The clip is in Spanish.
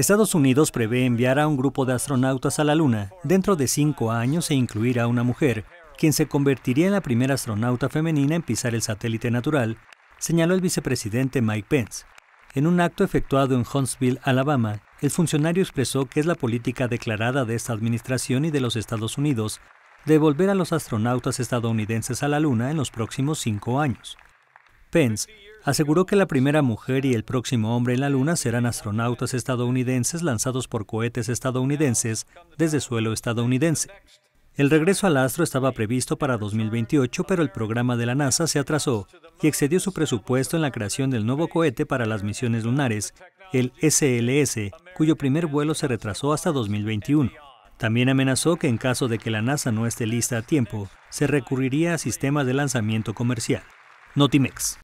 Estados Unidos prevé enviar a un grupo de astronautas a la Luna dentro de cinco años e incluir a una mujer, quien se convertiría en la primera astronauta femenina en pisar el satélite natural, señaló el vicepresidente Mike Pence. En un acto efectuado en Huntsville, Alabama, el funcionario expresó que es la política declarada de esta administración y de los Estados Unidos devolver a los astronautas estadounidenses a la Luna en los próximos cinco años. Pence aseguró que la primera mujer y el próximo hombre en la Luna serán astronautas estadounidenses lanzados por cohetes estadounidenses desde suelo estadounidense. El regreso al astro estaba previsto para 2028, pero el programa de la NASA se atrasó y excedió su presupuesto en la creación del nuevo cohete para las misiones lunares, el SLS, cuyo primer vuelo se retrasó hasta 2021. También amenazó que en caso de que la NASA no esté lista a tiempo, se recurriría a sistemas de lanzamiento comercial. Notimex.